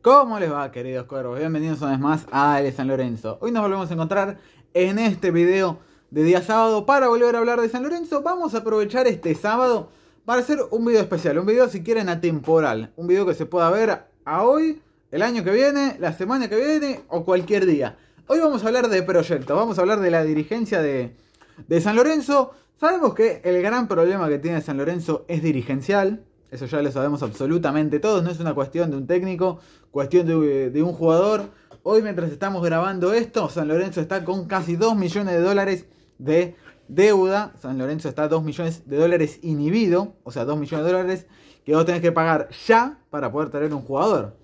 ¿Cómo les va queridos cuervos? Bienvenidos una vez más a Ale San Lorenzo. Hoy nos volvemos a encontrar en este video de día sábado para volver a hablar de San Lorenzo. Vamos a aprovechar este sábado para hacer un video especial, un video si quieren atemporal, un video que se pueda ver a hoy, el año que viene, la semana que viene o cualquier día. Hoy vamos a hablar de proyectos, vamos a hablar de la dirigencia de, de San Lorenzo. Sabemos que el gran problema que tiene San Lorenzo es dirigencial. Eso ya lo sabemos absolutamente todos, no es una cuestión de un técnico, cuestión de, un jugador. Hoy mientras estamos grabando esto, San Lorenzo está con casi 2 millones de dólares de deuda. San Lorenzo está 2 millones de dólares inhibido, o sea, 2 millones de dólares que vos tenés que pagar ya para poder tener un jugador.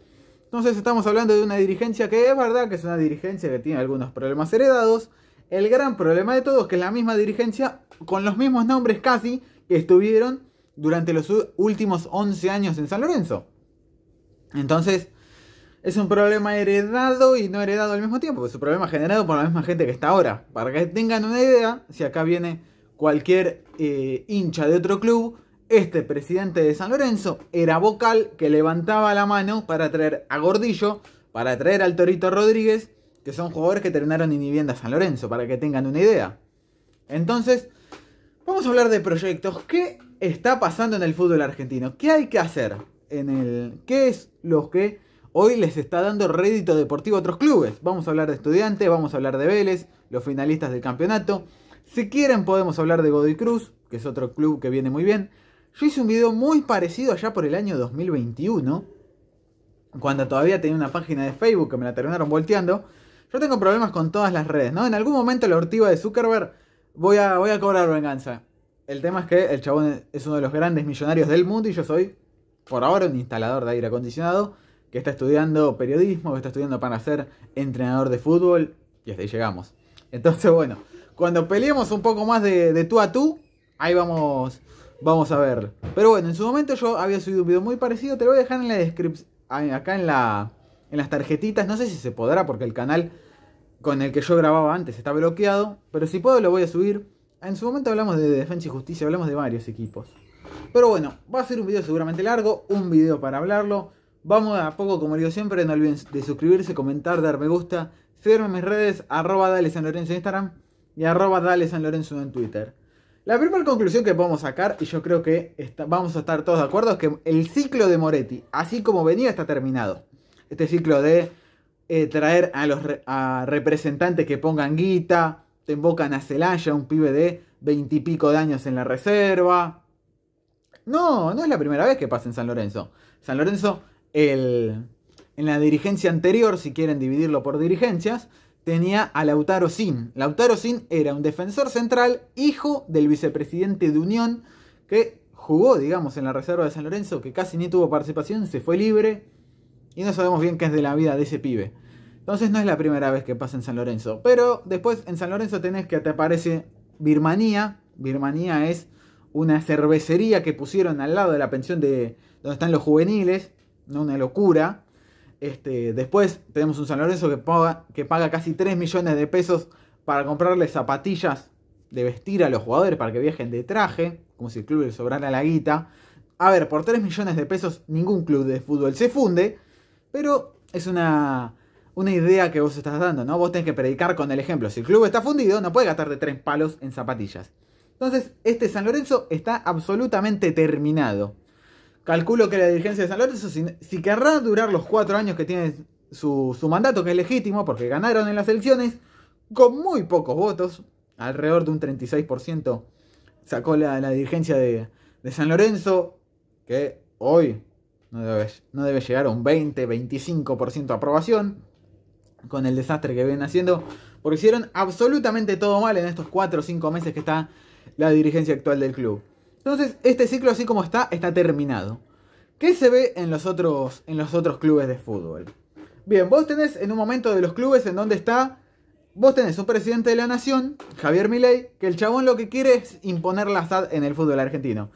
Entonces estamos hablando de una dirigencia que es verdad que es una dirigencia que tiene algunos problemas heredados. El gran problema de todo es que la misma dirigencia con los mismos nombres casi que estuvieron durante los últimos 11 años en San Lorenzo. Entonces, es un problema heredado y no heredado al mismo tiempo. Es un problema generado por la misma gente que está ahora. Para que tengan una idea, si acá viene cualquier eh, hincha de otro club, este presidente de San Lorenzo era vocal que levantaba la mano para traer a Gordillo, para traer al Torito Rodríguez, que son jugadores que terminaron en vivienda San Lorenzo, para que tengan una idea. Entonces, vamos a hablar de proyectos que está pasando en el fútbol argentino. ¿Qué hay que hacer? En el, ¿Qué es lo que hoy les está dando rédito deportivo a otros clubes? Vamos a hablar de estudiantes, vamos a hablar de Vélez, los finalistas del campeonato. Si quieren podemos hablar de Godoy Cruz, que es otro club que viene muy bien. Yo hice un video muy parecido allá por el año 2021, cuando todavía tenía una página de Facebook que me la terminaron volteando. Yo tengo problemas con todas las redes, ¿no? En algún momento la ortiva de Zuckerberg voy a, voy a cobrar venganza. El tema es que el chabón es uno de los grandes millonarios del mundo y yo soy, por ahora, un instalador de aire acondicionado que está estudiando periodismo, que está estudiando para ser entrenador de fútbol y hasta ahí llegamos. Entonces, bueno, cuando peleemos un poco más de, tú a tú, ahí vamos, vamos a ver. Pero bueno, en su momento yo había subido un video muy parecido, te lo voy a dejar en la descripción, acá en, la, en las tarjetitas, no sé si se podrá porque el canal con el que yo grababa antes está bloqueado, pero si puedo lo voy a subir. Ah, en su momento hablamos de Defensa y Justicia, hablamos de varios equipos. Pero bueno, va a ser un video seguramente largo, un video para hablarlo. Vamos a poco, como digo siempre, no olviden de suscribirse, comentar, dar me gusta. Seguirme en mis redes, arroba Dale San Lorenzo en Instagram y arroba Dale San Lorenzo en Twitter. La primera conclusión que podemos sacar, y yo creo que vamos a estar todos de acuerdo, es que el ciclo de Moretti, así como venía, está terminado. Este ciclo de eh, traer a los a representantes que pongan guita, te invocan a Celaya, un pibe de veintipico de años en la reserva. No, no es la primera vez que pasa en San Lorenzo. San Lorenzo, el, en la dirigencia anterior, si quieren dividirlo por dirigencias, tenía a Lautaro Sin. Lautaro Sin era un defensor central, hijo del vicepresidente de Unión, que jugó, digamos, en la reserva de San Lorenzo, que casi ni tuvo participación, se fue libre. Y no sabemos bien qué es de la vida de ese pibe. Entonces no es la primera vez que pasa en San Lorenzo. Pero después en San Lorenzo tenés que te aparece Birmanía. Birmanía es una cervecería que pusieron al lado de la pensión de donde están los juveniles. ¿no? Una locura. Este, después tenemos un San Lorenzo que paga, que paga casi 3 millones de pesos para comprarle zapatillas de vestir a los jugadores para que viajen de traje, como si el club le sobrara la guita. A ver, por 3 millones de pesos ningún club de fútbol se funde, pero es una una idea que vos estás dando, ¿no? Vos tenés que predicar con el ejemplo. Si el club está fundido, no puede gastarte tres palos en zapatillas. Entonces, este San Lorenzo está absolutamente terminado. Calculo que la dirigencia de San Lorenzo, si, querrá durar los cuatro años que tiene su, mandato, que es legítimo, porque ganaron en las elecciones, con muy pocos votos, alrededor de un 36% sacó la, la dirigencia de, San Lorenzo, que hoy no debe, no debe llegar a un 20-25% de aprobación con el desastre que vienen haciendo, porque hicieron absolutamente todo mal en estos 4 o 5 meses que está la dirigencia actual del club. Entonces, este ciclo así como está, está terminado. ¿Qué se ve en los otros, en los otros clubes de fútbol? Bien, vos tenés en un momento de los clubes en donde está, vos tenés un presidente de la nación, Javier Milei, que el chabón lo que quiere es imponer la SAD en el fútbol argentino.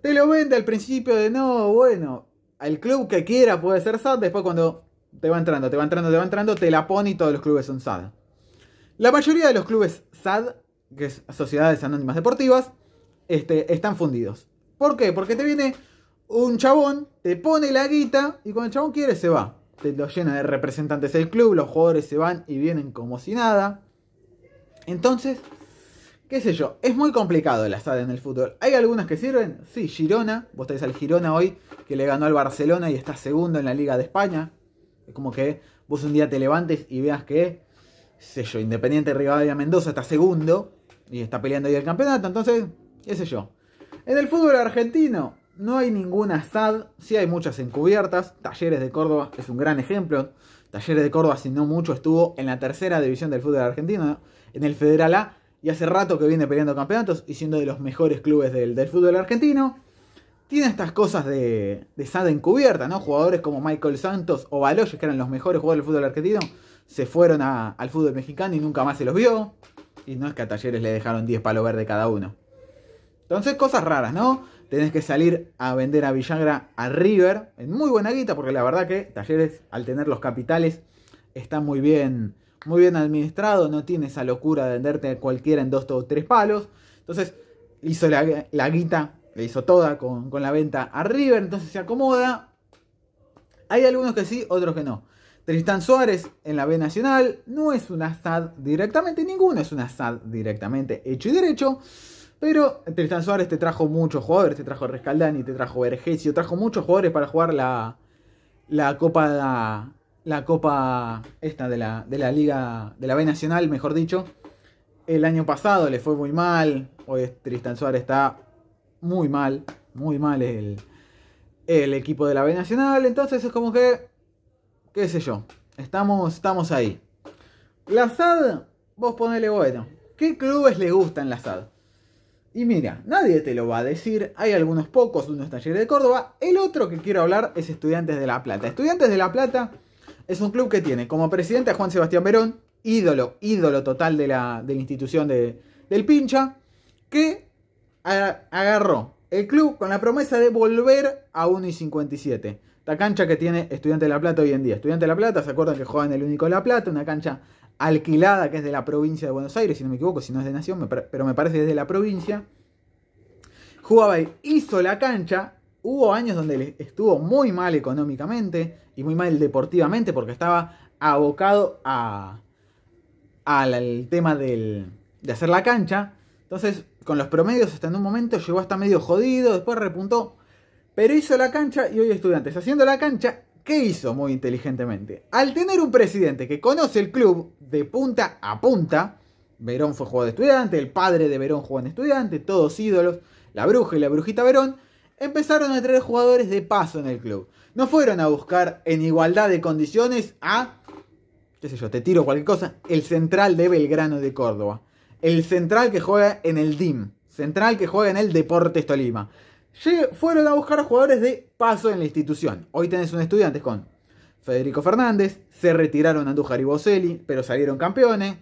Te lo vende al principio de no, bueno, el club que quiera puede ser SAT, después cuando te va entrando, te va entrando, te va entrando, te la pone y todos los clubes son SAD. La mayoría de los clubes SAD, que es Sociedades Anónimas Deportivas, este, están fundidos. ¿Por qué? Porque te viene un chabón, te pone la guita y cuando el chabón quiere se va. Te lo llena de representantes del club, los jugadores se van y vienen como si nada. Entonces, qué sé yo, es muy complicado la SAD en el fútbol. ¿Hay algunas que sirven? Sí, Girona, vos tenés al Girona hoy, que le ganó al Barcelona y está segundo en la Liga de España. Es como que vos un día te levantes y veas que, sé yo, Independiente Rivadavia Mendoza está segundo y está peleando ahí el campeonato. Entonces, qué sé yo. En el fútbol argentino no hay ninguna SAD, sí hay muchas encubiertas. Talleres de Córdoba es un gran ejemplo. Talleres de Córdoba, si no mucho, estuvo en la tercera división del fútbol argentino, en el Federal A, y hace rato que viene peleando campeonatos y siendo de los mejores clubes del, del fútbol argentino tiene estas cosas de, de sada encubierta, ¿no? Jugadores como Michael Santos o Baloyes, que eran los mejores jugadores del fútbol argentino, se fueron al fútbol mexicano y nunca más se los vio. Y no es que a Talleres le dejaron 10 palos verdes cada uno. Entonces, cosas raras, ¿no? Tenés que salir a vender a Villagra a River en muy buena guita, porque la verdad que Talleres, al tener los capitales, está muy bien, muy bien administrado, no tiene esa locura de venderte a cualquiera en dos o tres palos. Entonces, hizo la, la guita le hizo toda con, la venta a River, entonces se acomoda. Hay algunos que sí, otros que no. Tristán Suárez en la B Nacional no es un asad directamente, ninguno es un asad directamente hecho y derecho. Pero Tristán Suárez te trajo muchos jugadores, te trajo Rescaldani, te trajo Vergesio, trajo muchos jugadores para jugar la, la Copa la, Copa esta de la, de la Liga de la B Nacional, mejor dicho. El año pasado le fue muy mal, hoy Tristán Suárez está muy mal, muy mal el, equipo de la B Nacional. Entonces es como que, qué sé yo, estamos, estamos ahí. La SAD, vos ponele bueno. ¿Qué clubes le gustan la SAD? Y mira, nadie te lo va a decir. Hay algunos pocos, uno es Talleres de Córdoba. El otro que quiero hablar es Estudiantes de La Plata. Estudiantes de La Plata es un club que tiene como presidente a Juan Sebastián Verón, ídolo, ídolo total de la, de la institución de, del pincha, que agarró el club con la promesa de volver a 1 y 57. esta cancha que tiene Estudiante de La Plata hoy en día. Estudiante de La Plata, ¿se acuerdan que juegan el único de La Plata? Una cancha alquilada que es de la provincia de Buenos Aires, si no me equivoco, si no es de Nación, pero me parece que es de la provincia. Jugaba y hizo la cancha. Hubo años donde estuvo muy mal económicamente y muy mal deportivamente porque estaba abocado a, al, al tema del, de hacer la cancha. Entonces con los promedios hasta en un momento llegó hasta medio jodido, después repuntó, pero hizo la cancha y hoy estudiantes haciendo la cancha, ¿qué hizo muy inteligentemente? Al tener un presidente que conoce el club de punta a punta, Verón fue jugador de estudiante, el padre de Verón jugó en estudiante, todos ídolos, la bruja y la brujita Verón, empezaron a traer jugadores de paso en el club. No fueron a buscar en igualdad de condiciones a, qué sé yo, te tiro cualquier cosa, el central de Belgrano de Córdoba el central que juega en el DIM, central que juega en el Deportes Tolima. Fueron a buscar jugadores de paso en la institución. Hoy tenés un estudiante con Federico Fernández, se retiraron Andújar y Boselli, pero salieron campeones.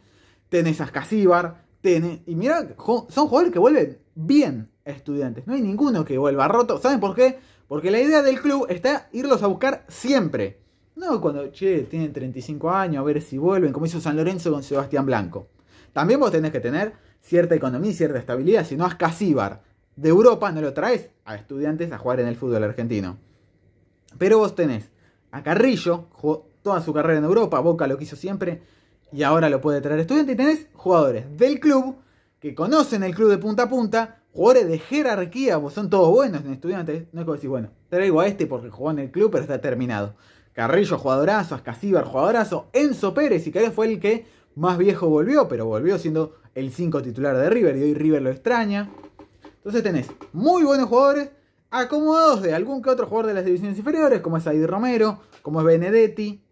Tenés a Casíbar Y mirá, son jugadores que vuelven bien estudiantes. No hay ninguno que vuelva roto. ¿Saben por qué? Porque la idea del club está irlos a buscar siempre. No cuando, che, tienen 35 años, a ver si vuelven, como hizo San Lorenzo con Sebastián Blanco. También vos tenés que tener cierta economía y cierta estabilidad, si no es Casíbar de Europa no lo traes a estudiantes a jugar en el fútbol argentino. Pero vos tenés a Carrillo, toda su carrera en Europa, Boca lo quiso siempre y ahora lo puede traer estudiante. Y tenés jugadores del club que conocen el club de punta a punta, jugadores de jerarquía, vos son todos buenos en estudiantes. No es como decir, bueno, traigo a este porque jugó en el club, pero está terminado. Carrillo, jugadorazo, Ascasíbar, jugadorazo, Enzo Pérez, y querés, fue el que más viejo volvió, pero volvió siendo el 5 titular de River y hoy River lo extraña. Entonces tenés muy buenos jugadores acomodados de algún que otro jugador de las divisiones inferiores, como es Aidy Romero, como es Benedetti.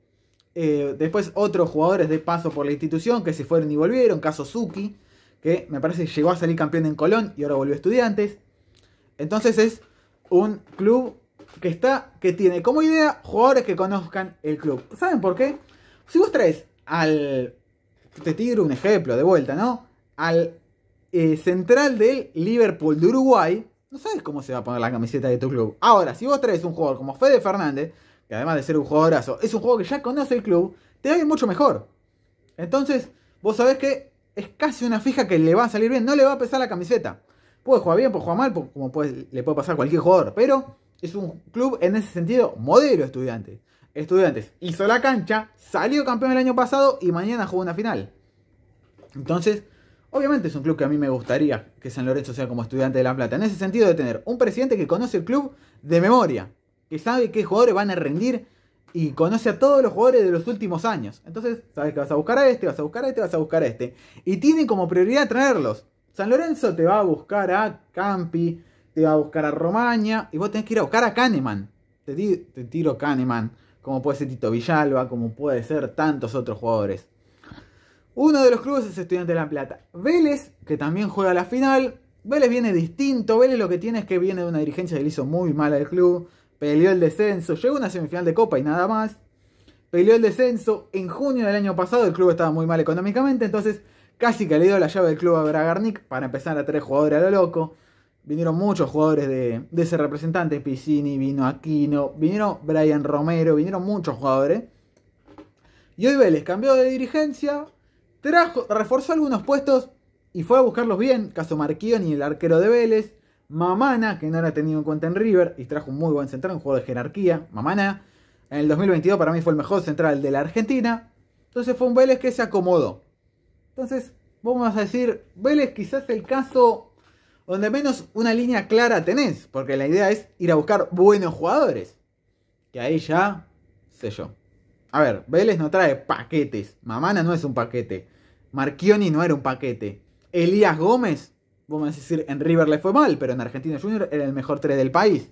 Eh, después otros jugadores de paso por la institución que se fueron y volvieron, caso Suki, que me parece llegó a salir campeón en Colón y ahora volvió a Estudiantes. Entonces es un club que está, que tiene como idea jugadores que conozcan el club. ¿Saben por qué? Si vos traes al te tiro un ejemplo de vuelta, ¿no? Al eh, central del Liverpool de Uruguay, no sabes cómo se va a poner la camiseta de tu club. Ahora, si vos traes un jugador como Fede Fernández, que además de ser un jugadorazo, es un jugador que ya conoce el club, te va a ir mucho mejor. Entonces, vos sabés que es casi una fija que le va a salir bien, no le va a pesar la camiseta. Puede jugar bien, puede jugar mal, como le puede pasar a cualquier jugador, pero es un club en ese sentido modelo estudiante. Estudiantes hizo la cancha, salió campeón el año pasado y mañana juega una final. Entonces, obviamente es un club que a mí me gustaría que San Lorenzo sea como estudiante de La Plata. En ese sentido de tener un presidente que conoce el club de memoria, que sabe qué jugadores van a rendir y conoce a todos los jugadores de los últimos años. Entonces, sabes que vas a buscar a este, vas a buscar a este, vas a buscar a este. Y tiene como prioridad traerlos. San Lorenzo te va a buscar a Campi, te va a buscar a Romaña y vos tenés que ir a buscar a Kahneman. Te, tiro Kahneman como puede ser Tito Villalba, como puede ser tantos otros jugadores. Uno de los clubes es Estudiante de La Plata. Vélez, que también juega la final. Vélez viene distinto. Vélez lo que tiene es que viene de una dirigencia que le hizo muy mal al club. Peleó el descenso. Llegó a una semifinal de Copa y nada más. Peleó el descenso. En junio del año pasado el club estaba muy mal económicamente. Entonces casi que le dio la llave del club a Bragarnik para empezar a traer jugadores a lo loco. Vinieron muchos jugadores de, ese representante. Piscini, vino Aquino, vinieron Brian Romero, vinieron muchos jugadores. Y hoy Vélez cambió de dirigencia, trajo, reforzó algunos puestos y fue a buscarlos bien. Caso ni el arquero de Vélez. Mamana, que no era tenido en cuenta en River y trajo un muy buen central, un juego de jerarquía. Mamana, en el 2022 para mí fue el mejor central de la Argentina. Entonces fue un Vélez que se acomodó. Entonces, vamos a decir, Vélez quizás el caso donde menos una línea clara tenés, porque la idea es ir a buscar buenos jugadores. Que ahí ya, sé yo. A ver, Vélez no trae paquetes, Mamana no es un paquete, Marchioni no era un paquete, Elías Gómez, vamos a decir, en River le fue mal, pero en Argentina Junior era el mejor 3 del país.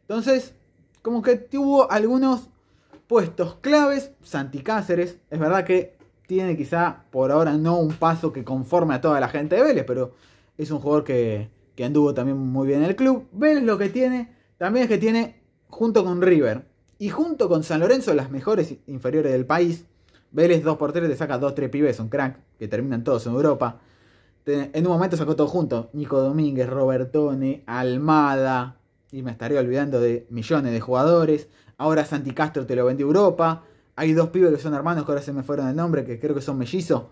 Entonces, como que tuvo algunos puestos claves, Santi Cáceres, es verdad que tiene quizá por ahora no un paso que conforme a toda la gente de Vélez, pero es un jugador que que anduvo también muy bien en el club. Vélez lo que tiene también es que tiene, junto con River y junto con San Lorenzo, las mejores inferiores del país. Vélez 2x3 te saca 2-3 pibes, son crack, que terminan todos en Europa. En un momento sacó todo junto. Nico Domínguez, Robertone, Almada. Y me estaría olvidando de millones de jugadores. Ahora Santi Castro te lo vendió Europa. Hay dos pibes que son hermanos que ahora se me fueron el nombre, que creo que son mellizos.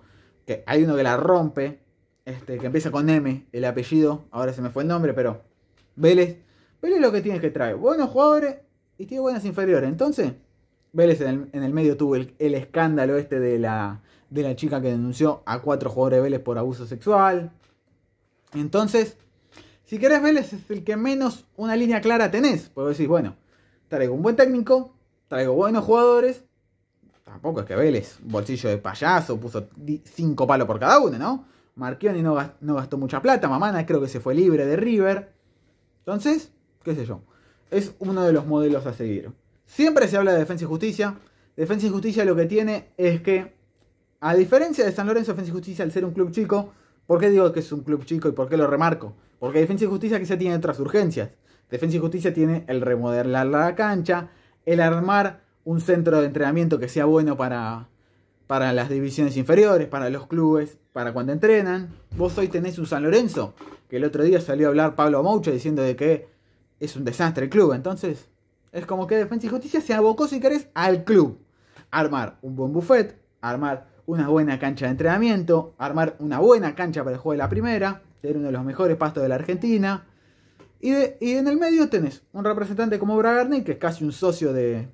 Que hay uno que la rompe este, que empieza con M, el apellido, ahora se me fue el nombre, pero Vélez, Vélez lo que tiene que traer, buenos jugadores y tiene buenas inferiores. Entonces, Vélez en el, medio tuvo el, escándalo este de la, de la chica que denunció a cuatro jugadores de Vélez por abuso sexual. Entonces, si querés Vélez es el que menos una línea clara tenés, porque decís, bueno, traigo un buen técnico, traigo buenos jugadores. Tampoco es que Vélez, bolsillo de payaso, puso cinco palos por cada uno, ¿no? Marchioni no, no gastó mucha plata. Mamana creo que se fue libre de River. Entonces, qué sé yo. Es uno de los modelos a seguir. Siempre se habla de Defensa y Justicia. Defensa y Justicia lo que tiene es que, a diferencia de San Lorenzo, Defensa y Justicia, al ser un club chico, ¿por qué digo que es un club chico y por qué lo remarco? Porque Defensa y Justicia quizá tiene otras urgencias. Defensa y Justicia tiene el remodelar la cancha, el armar un centro de entrenamiento que sea bueno para, para las divisiones inferiores, para los clubes, para cuando entrenan. Vos hoy tenés un San Lorenzo, que el otro día salió a hablar Pablo Moucho diciendo de que es un desastre el club. Entonces, es como que Defensa y Justicia se abocó, si querés, al club. Armar un buen buffet, armar una buena cancha de entrenamiento, armar una buena cancha para el juego de la primera, tener uno de los mejores pastos de la Argentina. Y, en el medio tenés un representante como Bragarni, que es casi un socio de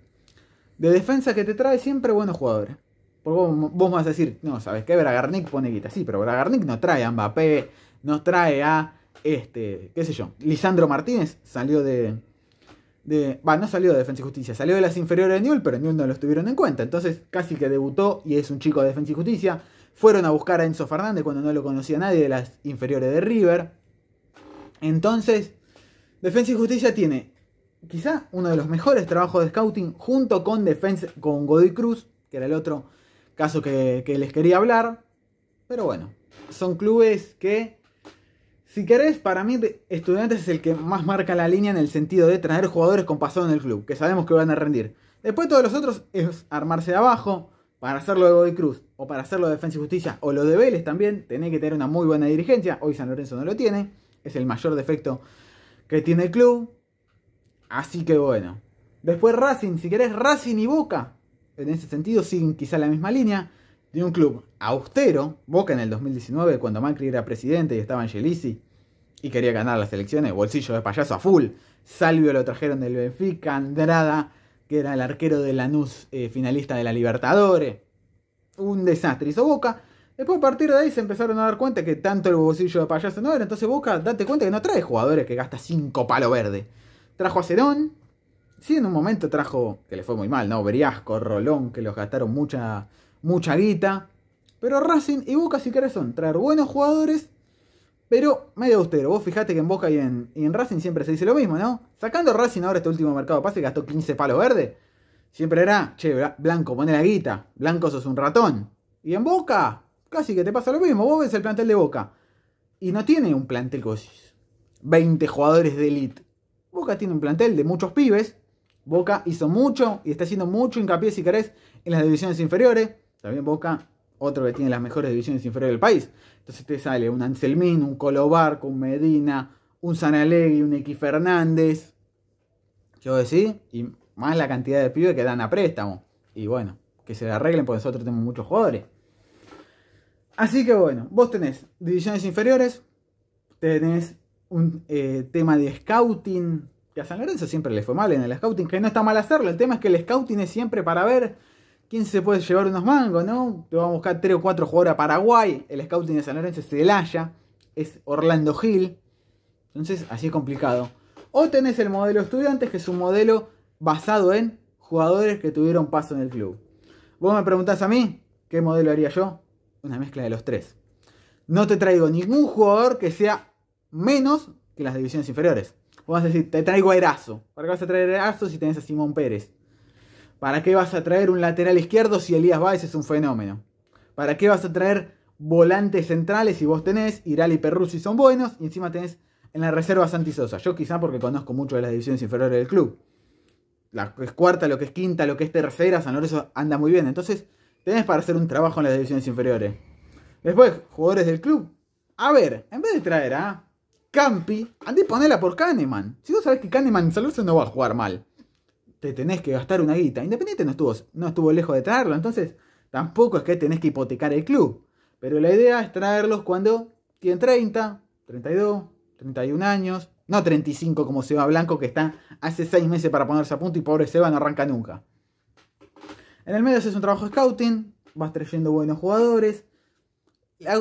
defensa que te trae siempre buenos jugadores. Porque vos, vas a decir, no, ¿sabes qué? Bragarnik pone guita. Sí, pero Bragarnik no trae a Mbappé, no trae a, este, qué sé yo. Lisandro Martínez salió de... de no salió de Defensa y Justicia, salió de las inferiores de Newell, pero Newell no lo tuvieron en cuenta. Entonces casi que debutó y es un chico de Defensa y Justicia. Fueron a buscar a Enzo Fernández cuando no lo conocía nadie de las inferiores de River. Entonces, Defensa y Justicia tiene quizá uno de los mejores trabajos de scouting junto con, Defensa, con Godoy Cruz, que era el otro caso que, les quería hablar. Pero bueno, son clubes que, si querés, para mí Estudiantes es el que más marca la línea en el sentido de traer jugadores con pasado en el club, que sabemos que van a rendir. Después todos los otros es armarse de abajo, para hacerlo de Godoy Cruz o para hacerlo de Defensa y Justicia o lo de Vélez también, Tiene que tener una muy buena dirigencia. Hoy San Lorenzo no lo tiene, es el mayor defecto que tiene el club. Así que bueno. Después Racing, si querés Racing y Boca, en ese sentido sin quizá la misma línea de un club austero, Boca en el 2019 cuando Macri era presidente y estaba en Gelisi y quería ganar las elecciones, bolsillo de payaso a full, Salvio lo trajeron del Benfica, Andrada que era el arquero de Lanús eh, finalista de la Libertadores, un desastre hizo Boca. Después a partir de ahí se empezaron a dar cuenta que tanto el bolsillo de payaso no era, entonces Boca, date cuenta que no trae jugadores que gasta 5 palo verde. Trajo a Cerón, Sí, en un momento trajo, que le fue muy mal, ¿no? Briasco, Rolón, que los gastaron mucha, mucha guita. Pero Racing y Boca si que son traer buenos jugadores, pero medio austero. Vos fijate que en Boca y en, Racing siempre se dice lo mismo, ¿no? Sacando Racing ahora este último mercado pase gastó 15 palos verdes. Siempre era, che, Blanco, poné la guita. Blanco sos un ratón. Y en Boca, casi que te pasa lo mismo. Vos ves el plantel de Boca. Y no tiene un plantel con 20 jugadores de elite. Boca tiene un plantel de muchos pibes Boca hizo mucho y está haciendo mucho hincapié, si querés, en las divisiones inferiores. También Boca, otro que tiene las mejores divisiones inferiores del país. Entonces te sale un Anselmín, un Colobar, un Medina, un Sanalegui, un X Fernández. Yo decir, y más la cantidad de pibes que dan a préstamo. Y bueno, que se arreglen porque nosotros tenemos muchos jugadores. Así que bueno, vos tenés divisiones inferiores, tenés un eh, tema de scouting, que a San Lorenzo siempre le fue mal en el scouting, que no está mal hacerlo. El tema es que el scouting es siempre para ver quién se puede llevar unos mangos, ¿no? Te vamos a buscar 3 o 4 jugadores a Paraguay. El scouting de San Lorenzo es El es Orlando Gil. Entonces, así es complicado. O tenés el modelo estudiantes, que es un modelo basado en jugadores que tuvieron paso en el club. Vos me preguntás a mí, ¿qué modelo haría yo? Una mezcla de los tres. No te traigo ningún jugador que sea menos que las divisiones inferiores. Vos vas a decir, te traigo a Erazo. ¿Para qué vas a traer a si tenés a Simón Pérez? ¿Para qué vas a traer un lateral izquierdo si Elías Báez es un fenómeno? ¿Para qué vas a traer volantes centrales si vos tenés Iral y Perruzzi son buenos y encima tenés en la reserva Santi Sosa? Yo quizá porque conozco mucho de las divisiones inferiores del club. La que es cuarta, lo que es quinta, lo que es tercera, San Lorenzo anda muy bien. Entonces, tenés para hacer un trabajo en las divisiones inferiores. Después, jugadores del club. A ver, en vez de traer a Campi, andé y ponela por Kahneman. Si vos sabés que Kahneman se no va a jugar mal, te tenés que gastar una guita. Independiente no estuvo, no estuvo lejos de traerlo, entonces tampoco es que tenés que hipotecar el club. Pero la idea es traerlos cuando tienen 30, 32, 31 años, no 35 como Seba Blanco que está hace 6 meses para ponerse a punto y pobre Seba no arranca nunca. En el medio haces un trabajo de scouting, vas trayendo buenos jugadores.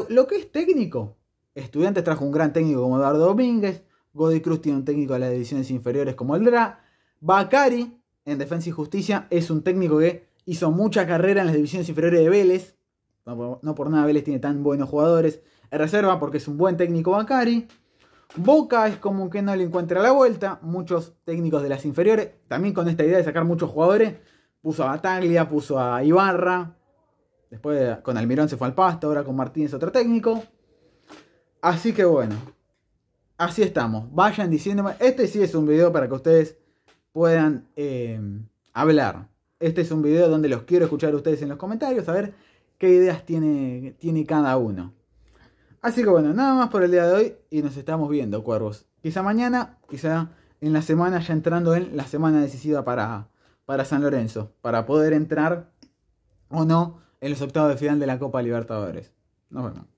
Lo que es técnico, Estudiantes trajo un gran técnico como Eduardo Domínguez. Godoy Cruz tiene un técnico de las divisiones inferiores como el DRA. Bacari, en Defensa y Justicia, es un técnico que hizo mucha carrera en las divisiones inferiores de Vélez. No por, nada Vélez tiene tan buenos jugadores. En reserva, porque es un buen técnico Bacari. Boca es como que no le encuentra la vuelta. Muchos técnicos de las inferiores, también con esta idea de sacar muchos jugadores, puso a Bataglia, puso a Ibarra. Después con Almirón se fue al pasto, ahora con Martínez otro técnico. Así que bueno, así estamos. Vayan diciéndome, este sí es un video para que ustedes puedan em, hablar. Este es un video donde los quiero escuchar a ustedes en los comentarios, a ver qué ideas tiene, tiene cada uno. Así que bueno, nada más por el día de hoy y nos estamos viendo, cuervos. Quizá mañana, quizá en la semana, ya entrando en la semana decisiva para, para San Lorenzo, para poder entrar o no en los octavos de final de la Copa Libertadores. Nos vemos.